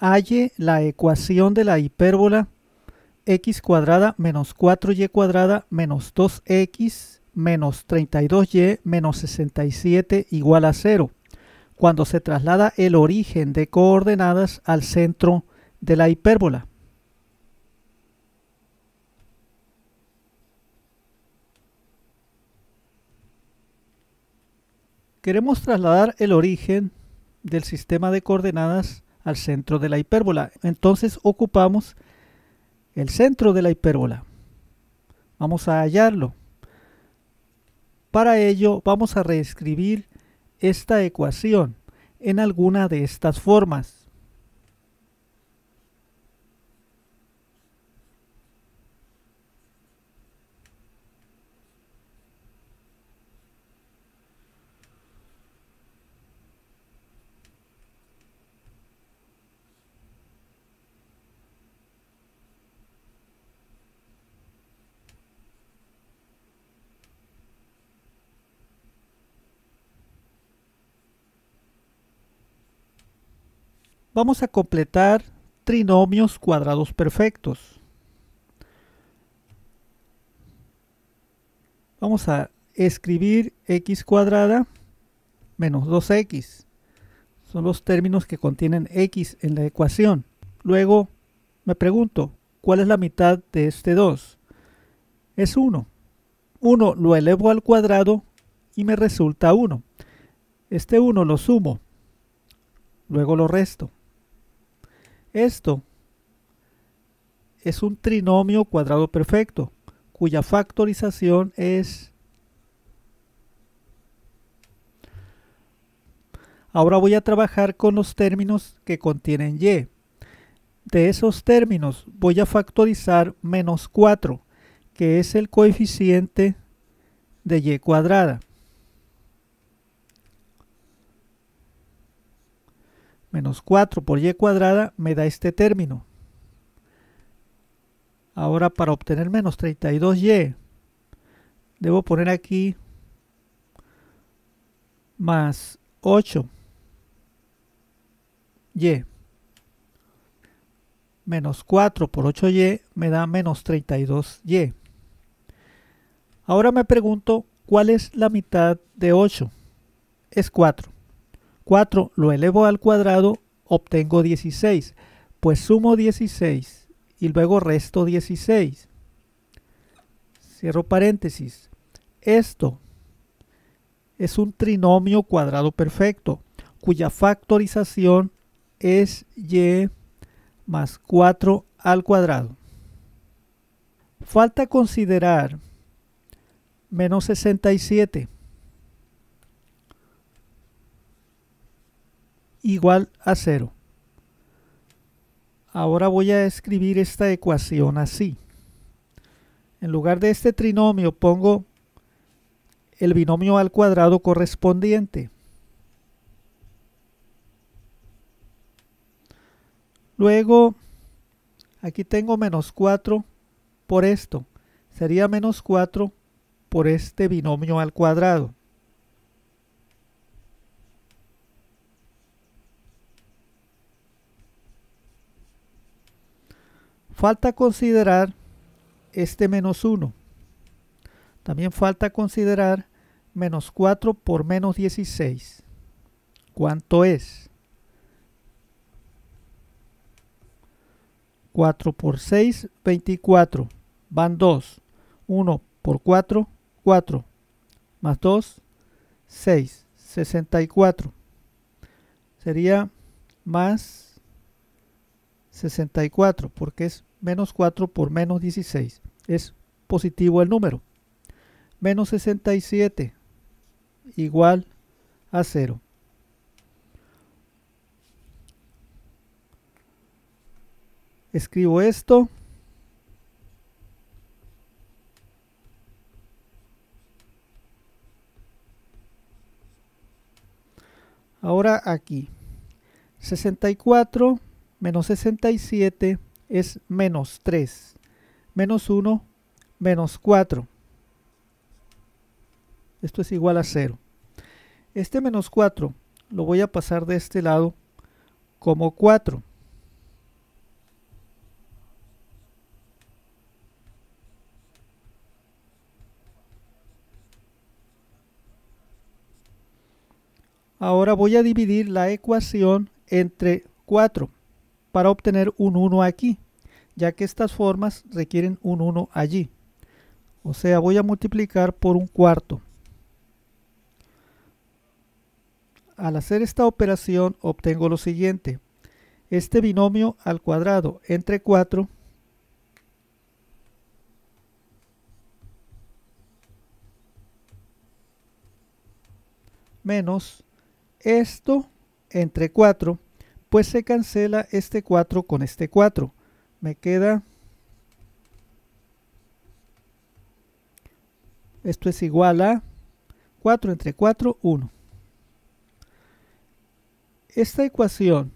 halle la ecuación de la hipérbola x cuadrada menos 4y cuadrada menos 2x menos 32y menos 67 igual a 0, cuando se traslada el origen de coordenadas al centro de la hipérbola. Queremos trasladar el origen del sistema de coordenadas al centro de la hipérbola. Entonces ocupamos el centro de la hipérbola. Vamos a hallarlo. Para ello vamos a reescribir esta ecuación en alguna de estas formas. vamos a completar trinomios cuadrados perfectos. Vamos a escribir x cuadrada menos 2x. Son los términos que contienen x en la ecuación. Luego me pregunto, ¿cuál es la mitad de este 2? Es 1. 1 lo elevo al cuadrado y me resulta 1. Este 1 lo sumo, luego lo resto. Esto es un trinomio cuadrado perfecto cuya factorización es... Ahora voy a trabajar con los términos que contienen y. De esos términos voy a factorizar menos 4, que es el coeficiente de y cuadrada. menos 4 por y cuadrada me da este término. Ahora para obtener menos 32y, debo poner aquí más 8y. Menos 4 por 8y me da menos 32y. Ahora me pregunto, ¿cuál es la mitad de 8? Es 4. 4 lo elevo al cuadrado, obtengo 16. Pues sumo 16 y luego resto 16. Cierro paréntesis. Esto es un trinomio cuadrado perfecto, cuya factorización es y más 4 al cuadrado. Falta considerar menos 67. igual a 0. Ahora voy a escribir esta ecuación así. En lugar de este trinomio pongo el binomio al cuadrado correspondiente. Luego, aquí tengo menos 4 por esto. Sería menos 4 por este binomio al cuadrado. Falta considerar este menos 1. También falta considerar menos 4 por menos 16. ¿Cuánto es? 4 por 6, 24. Van 2. 1 por 4, 4. Más 2, 6. 64. Sería más 64 porque es menos 4 por menos 16. Es positivo el número. Menos 67 igual a 0. Escribo esto. Ahora aquí. 64 menos 67 es menos 3. Menos 1, menos 4. Esto es igual a 0. Este menos 4 lo voy a pasar de este lado como 4. Ahora voy a dividir la ecuación entre 4 para obtener un 1 aquí, ya que estas formas requieren un 1 allí. O sea, voy a multiplicar por un cuarto. Al hacer esta operación obtengo lo siguiente. Este binomio al cuadrado entre 4 menos esto entre 4 pues se cancela este 4 con este 4. Me queda... Esto es igual a 4 entre 4, 1. Esta ecuación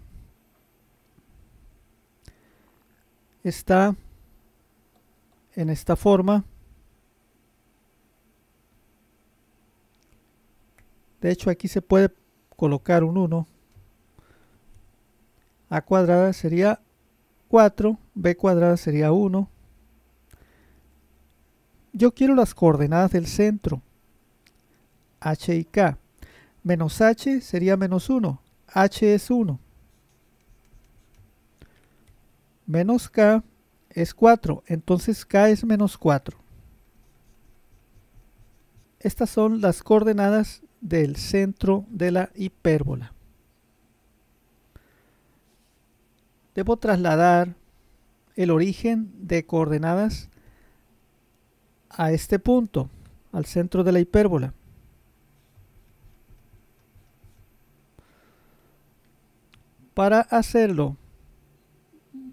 está en esta forma. De hecho, aquí se puede colocar un 1 a cuadrada sería 4, B cuadrada sería 1. Yo quiero las coordenadas del centro, H y K. Menos H sería menos 1, H es 1. Menos K es 4, entonces K es menos 4. Estas son las coordenadas del centro de la hipérbola. debo trasladar el origen de coordenadas a este punto, al centro de la hipérbola. Para hacerlo,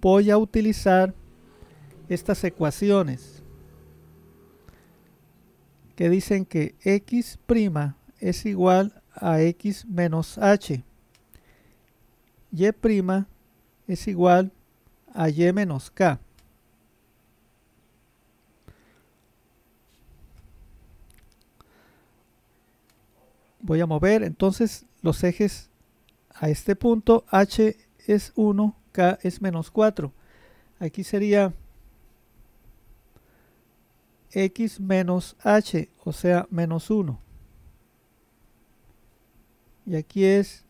voy a utilizar estas ecuaciones que dicen que x' es igual a x menos h, y' es igual a y menos k. Voy a mover entonces los ejes a este punto. h es 1, k es menos 4. Aquí sería x menos h, o sea, menos 1. Y aquí es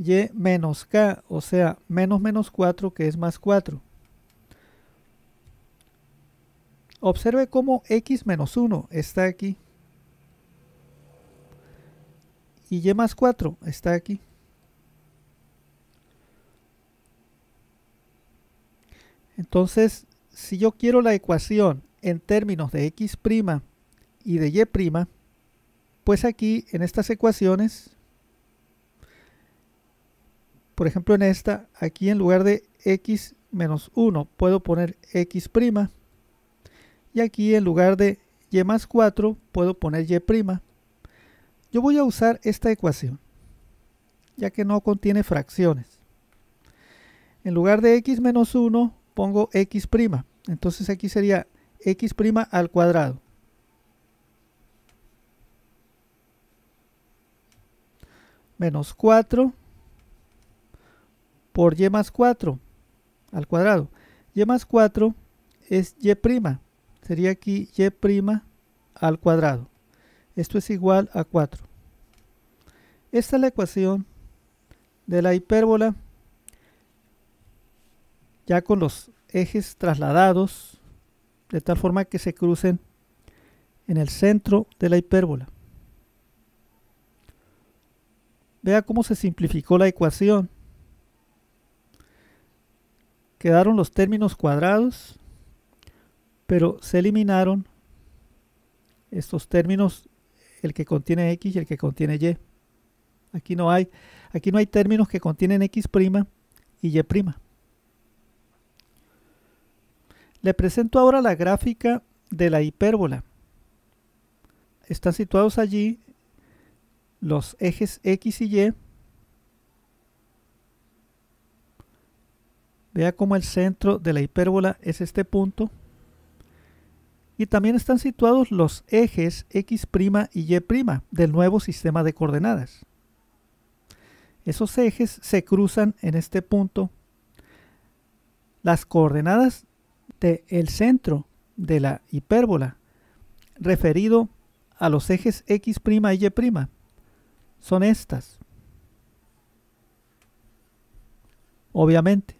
y menos k, o sea, menos menos 4 que es más 4. Observe cómo x menos 1 está aquí. Y y más 4 está aquí. Entonces, si yo quiero la ecuación en términos de x' y de y', pues aquí en estas ecuaciones por ejemplo, en esta, aquí en lugar de x menos 1 puedo poner x'. Y aquí en lugar de y más 4 puedo poner y'. Yo voy a usar esta ecuación, ya que no contiene fracciones. En lugar de x menos 1 pongo x'. Entonces aquí sería x' al cuadrado. Menos 4 por y más 4 al cuadrado. y más 4 es y', sería aquí y' al cuadrado. Esto es igual a 4. Esta es la ecuación de la hipérbola ya con los ejes trasladados de tal forma que se crucen en el centro de la hipérbola. Vea cómo se simplificó la ecuación. Quedaron los términos cuadrados, pero se eliminaron estos términos, el que contiene x y el que contiene y. Aquí no hay, aquí no hay términos que contienen x' y y'. Le presento ahora la gráfica de la hipérbola. Están situados allí los ejes x y y Vea cómo el centro de la hipérbola es este punto. Y también están situados los ejes x' y y' del nuevo sistema de coordenadas. Esos ejes se cruzan en este punto. Las coordenadas del el centro de la hipérbola referido a los ejes x' y y' son estas. Obviamente.